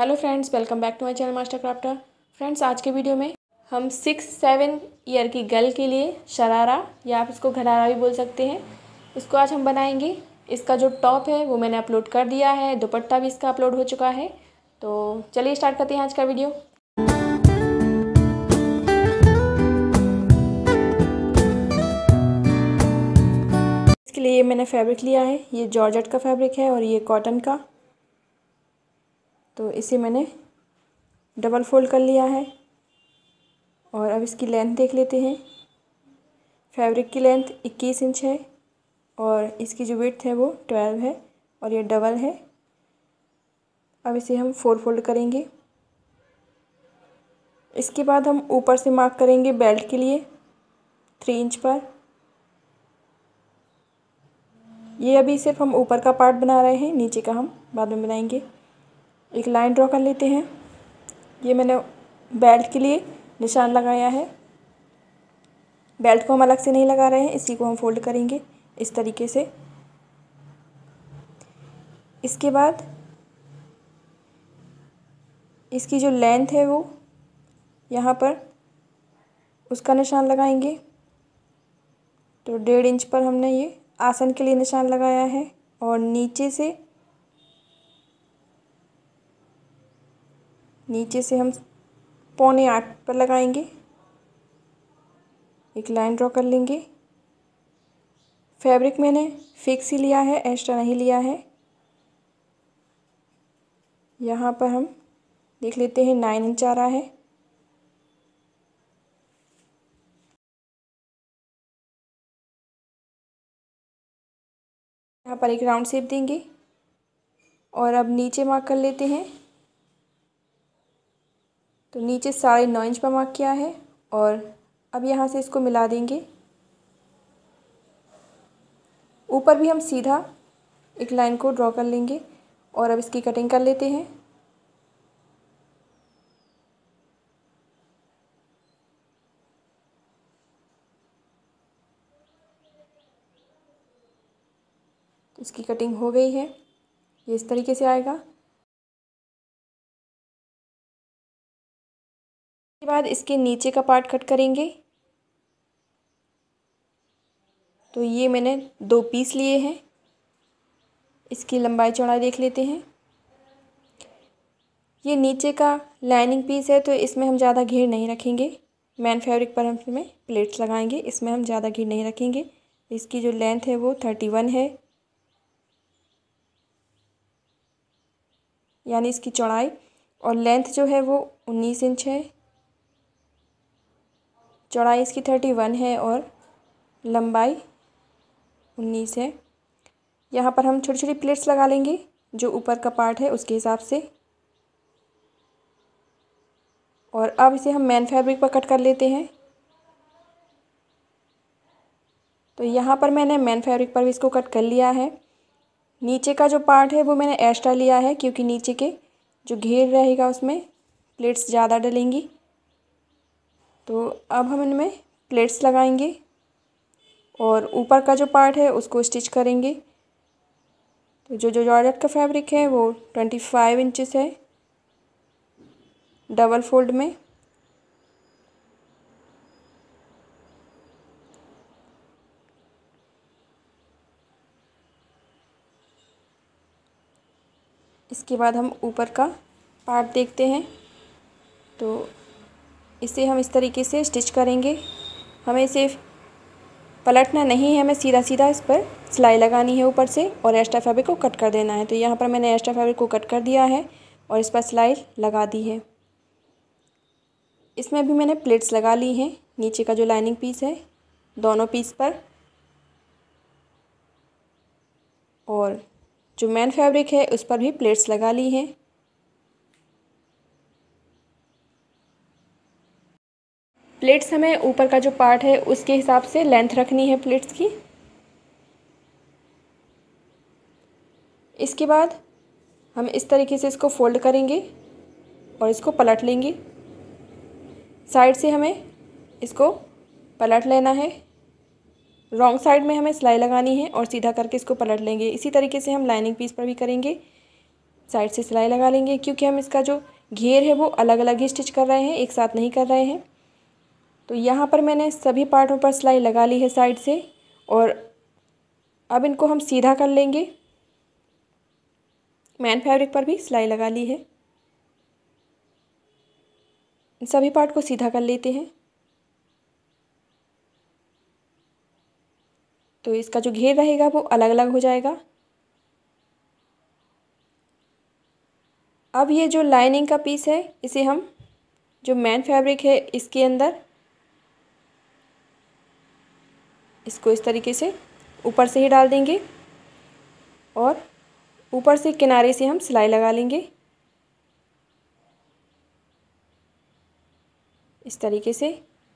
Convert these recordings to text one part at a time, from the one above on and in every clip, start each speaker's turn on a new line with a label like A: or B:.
A: hello friends welcome back to my channel master crafter friends आज के video में हम सिक्स सेवन ईयर की गर्ल के लिए शरारा या आप इसको घरारा भी बोल सकते हैं उसको आज हम बनाएंगे इसका जो टॉप है वो मैंने अपलोड कर दिया है दुपट्टा भी इसका अपलोड हो चुका है तो चलिए स्टार्ट करते हैं आज का वीडियो इसके लिए मैंने फैब्रिक लिया है ये जॉर्जट का फैब्रिक है और ये कॉटन का तो इसे मैंने डबल फोल्ड कर लिया है और अब इसकी लेंथ देख लेते हैं फैब्रिक की लेंथ 21 इंच है और इसकी जो विथ है वो 12 है और ये डबल है अब इसे हम फोर फोल्ड करेंगे इसके बाद हम ऊपर से मार्क करेंगे बेल्ट के लिए थ्री इंच पर ये अभी सिर्फ हम ऊपर का पार्ट बना रहे हैं नीचे का हम बाद में बनाएंगे एक लाइन ड्रॉ कर लेते हैं ये मैंने बेल्ट के लिए निशान लगाया है बेल्ट को हम अलग से नहीं लगा रहे हैं इसी को हम फोल्ड करेंगे इस तरीके से इसके बाद इसकी जो लेंथ है वो यहाँ पर उसका निशान लगाएंगे तो डेढ़ इंच पर हमने ये आसन के लिए निशान लगाया है और नीचे से नीचे से हम पौने आठ पर लगाएंगे एक लाइन ड्रॉ कर लेंगे फैब्रिक मैंने फिक्स ही लिया है एक्स्ट्रा नहीं लिया है यहाँ पर हम देख लेते हैं नाइन इंच आ रहा है यहाँ पर एक राउंड शेप देंगे और अब नीचे मार्क कर लेते हैं तो नीचे साढ़े नौ इंच पर मार्क किया है और अब यहाँ से इसको मिला देंगे ऊपर भी हम सीधा एक लाइन को ड्रॉ कर लेंगे और अब इसकी कटिंग कर लेते हैं इसकी कटिंग हो गई है ये इस तरीके से आएगा बाद इसके नीचे का पार्ट कट करेंगे तो ये मैंने दो पीस लिए हैं इसकी लंबाई चौड़ाई देख लेते हैं ये नीचे का लाइनिंग पीस है तो इसमें हम ज़्यादा घेर नहीं रखेंगे मैन फैब्रिक पर हम इसमें प्लेट्स लगाएंगे इसमें हम ज़्यादा घेर नहीं रखेंगे इसकी जो लेंथ है वो थर्टी वन है यानी इसकी चौड़ाई और लेंथ जो है वो उन्नीस इंच है चौड़ाई इसकी थर्टी वन है और लंबाई उन्नीस है यहाँ पर हम छोटी छोटी प्लेट्स लगा लेंगे जो ऊपर का पार्ट है उसके हिसाब से और अब इसे हम मैन फैब्रिक पर कट कर लेते हैं तो यहाँ पर मैंने मैन फैब्रिक पर भी इसको कट कर लिया है नीचे का जो पार्ट है वो मैंने एक्स्ट्रा लिया है क्योंकि नीचे के जो घेर रहेगा उसमें प्लेट्स ज़्यादा डलेंगी तो अब हम इनमें प्लेट्स लगाएंगे और ऊपर का जो पार्ट है उसको स्टिच करेंगे तो जो जो जॉर्जेट का फैब्रिक है वो ट्वेंटी फाइव इंचज़ है डबल फोल्ड में इसके बाद हम ऊपर का पार्ट देखते हैं तो इसे हम इस तरीके से स्टिच करेंगे हमें इसे पलटना नहीं है हमें सीधा सीधा इस पर सिलाई लगानी है ऊपर से और एक्स्ट्रा फैब्रिक को कट कर देना है तो यहाँ पर मैंने एक्स्ट्रा फैब्रिक को कट कर दिया है और इस पर सिलाई लगा दी है इसमें भी मैंने प्लेट्स लगा ली हैं नीचे का जो लाइनिंग पीस है दोनों पीस पर और जो मेन फैब्रिक है उस पर भी प्लेट्स लगा ली हैं प्लेट्स हमें ऊपर का जो पार्ट है उसके हिसाब से लेंथ रखनी है प्लेट्स की इसके बाद हम इस तरीके से इसको फोल्ड करेंगे और इसको पलट लेंगे साइड से हमें इसको पलट लेना है रॉन्ग साइड में हमें सिलाई लगानी है और सीधा करके इसको पलट लेंगे इसी तरीके से हम लाइनिंग पीस पर भी करेंगे साइड से सिलाई लगा लेंगे क्योंकि हम इसका जो घेर है वो अलग अलग ही स्टिच कर रहे हैं एक साथ नहीं कर रहे हैं तो यहाँ पर मैंने सभी पार्टों पर सिलाई लगा ली है साइड से और अब इनको हम सीधा कर लेंगे मैन फैब्रिक पर भी सिलाई लगा ली है सभी पार्ट को सीधा कर लेते हैं तो इसका जो घेर रहेगा वो अलग अलग हो जाएगा अब ये जो लाइनिंग का पीस है इसे हम जो मैन फैब्रिक है इसके अंदर इसको इस तरीके से ऊपर से ही डाल देंगे और ऊपर से किनारे से हम सिलाई लगा लेंगे इस तरीके से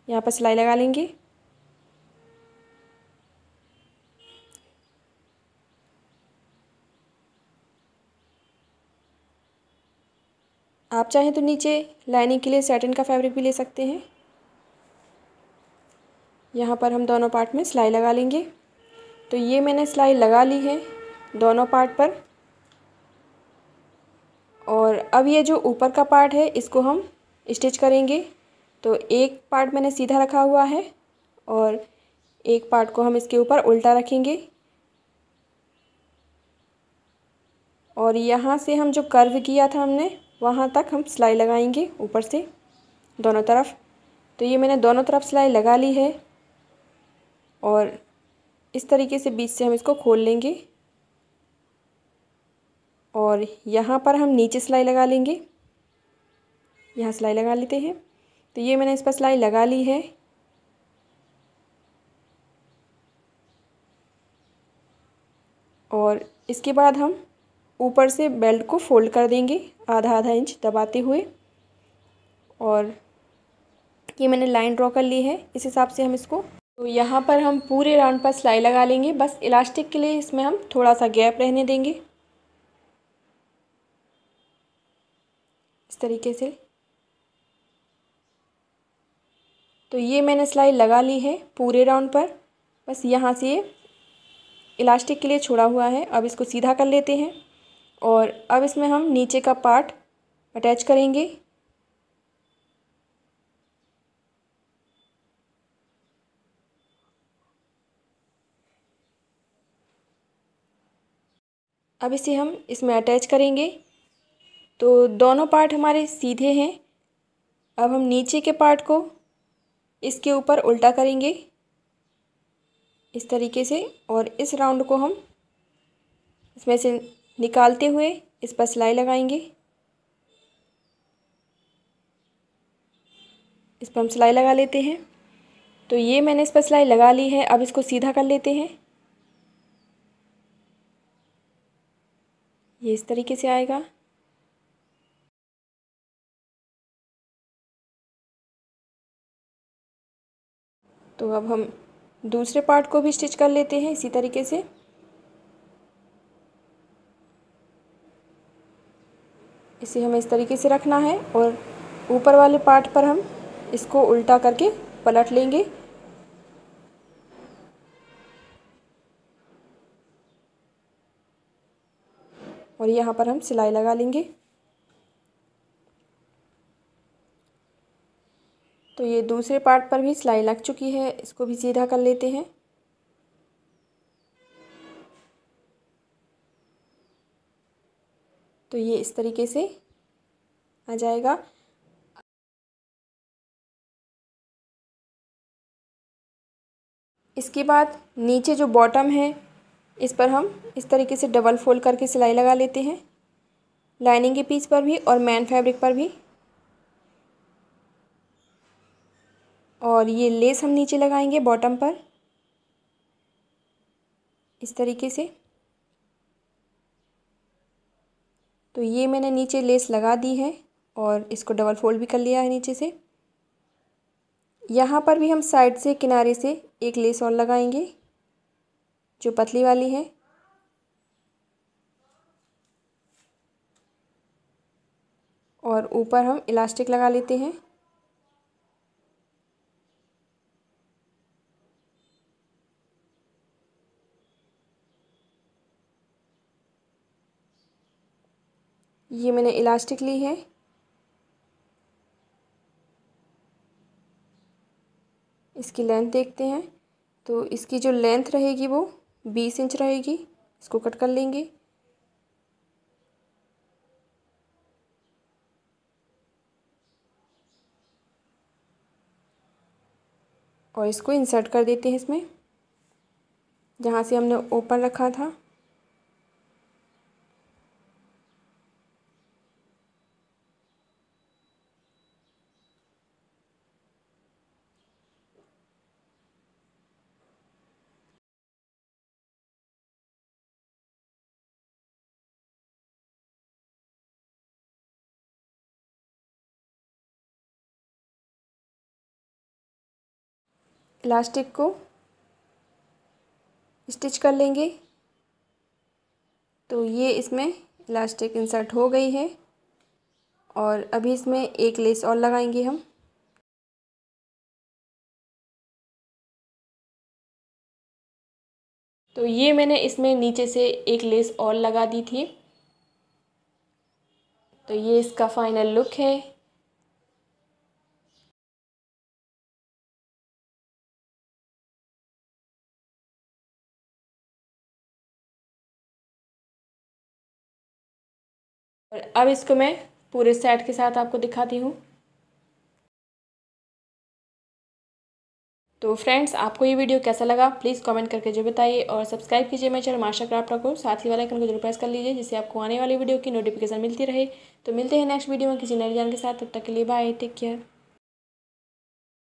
A: यहाँ पर सिलाई लगा लेंगे आप चाहें तो नीचे लाइनिंग के लिए सेटन का फैब्रिक भी ले सकते हैं यहाँ पर हम दोनों पार्ट में सिलाई लगा लेंगे तो ये मैंने सिलाई लगा ली है दोनों पार्ट पर और अब ये जो ऊपर का पार्ट है इसको हम स्टिच करेंगे तो एक पार्ट मैंने सीधा रखा हुआ है और एक पार्ट को हम इसके ऊपर उल्टा रखेंगे और यहाँ से हम जो कर्व किया था हमने वहाँ तक हम सिलाई लगाएंगे ऊपर से दोनों तरफ तो ये मैंने दोनों तरफ सिलाई लगा ली है और इस तरीके से बीच से हम इसको खोल लेंगे और यहाँ पर हम नीचे सिलाई लगा लेंगे यहाँ सिलाई लगा लेते हैं तो ये मैंने इस पर सिलाई लगा ली है और इसके बाद हम ऊपर से बेल्ट को फोल्ड कर देंगे आधा आधा इंच दबाते हुए और ये मैंने लाइन ड्रॉ कर ली है इस हिसाब से हम इसको तो यहाँ पर हम पूरे राउंड पर सिलाई लगा लेंगे बस इलास्टिक के लिए इसमें हम थोड़ा सा गैप रहने देंगे इस तरीके से तो ये मैंने सिलाई लगा ली है पूरे राउंड पर बस यहाँ से ये इलास्टिक के लिए छोड़ा हुआ है अब इसको सीधा कर लेते हैं और अब इसमें हम नीचे का पार्ट अटैच करेंगे अब इसे हम इसमें अटैच करेंगे तो दोनों पार्ट हमारे सीधे हैं अब हम नीचे के पार्ट को इसके ऊपर उल्टा करेंगे इस तरीके से और इस राउंड को हम इसमें से निकालते हुए इस पर सिलाई लगाएंगे इस पर हम सिलाई लगा लेते हैं तो ये मैंने इस पर सिलाई लगा ली है अब इसको सीधा कर लेते हैं ये इस तरीके से आएगा तो अब हम दूसरे पार्ट को भी स्टिच कर लेते हैं इसी तरीके से इसे हमें इस तरीके से रखना है और ऊपर वाले पार्ट पर हम इसको उल्टा करके पलट लेंगे और यहाँ पर हम सिलाई लगा लेंगे तो ये दूसरे पार्ट पर भी सिलाई लग चुकी है इसको भी सीधा कर लेते हैं तो ये इस तरीके से आ जाएगा इसके बाद नीचे जो बॉटम है इस पर हम इस तरीके से डबल फोल्ड करके सिलाई लगा लेते हैं लाइनिंग के पीस पर भी और मैन फैब्रिक पर भी और ये लेस हम नीचे लगाएंगे बॉटम पर इस तरीके से तो ये मैंने नीचे लेस लगा दी है और इसको डबल फोल्ड भी कर लिया है नीचे से यहाँ पर भी हम साइड से किनारे से एक लेस और लगाएंगे जो पतली वाली है और ऊपर हम इलास्टिक लगा लेते हैं ये मैंने इलास्टिक ली है इसकी लेंथ देखते हैं तो इसकी जो लेंथ रहेगी वो बीस इंच रहेगी इसको कट कर लेंगे और इसको इंसर्ट कर देते हैं इसमें जहाँ से हमने ओपन रखा था इलास्टिक को स्टिच कर लेंगे तो ये इसमें इलास्टिक इंसर्ट हो गई है और अभी इसमें एक लेस और लगाएंगे हम तो ये मैंने इसमें नीचे से एक लेस और लगा दी थी तो ये इसका फाइनल लुक है और अब इसको मैं पूरे सेट के साथ आपको दिखाती हूँ तो फ्रेंड्स आपको ये वीडियो कैसा लगा प्लीज़ कमेंट करके जो बताइए और सब्सक्राइब कीजिए मेरे चैनल मास्टर क्राफ्ट को साथ ही वाले आइकन को जरूर प्रेस कर लीजिए जिससे आपको आने वाली वीडियो की नोटिफिकेशन मिलती रहे तो मिलते हैं नेक्स्ट वीडियो में किसी नए जान के साथ तब तक के लिए बाय टेक केयर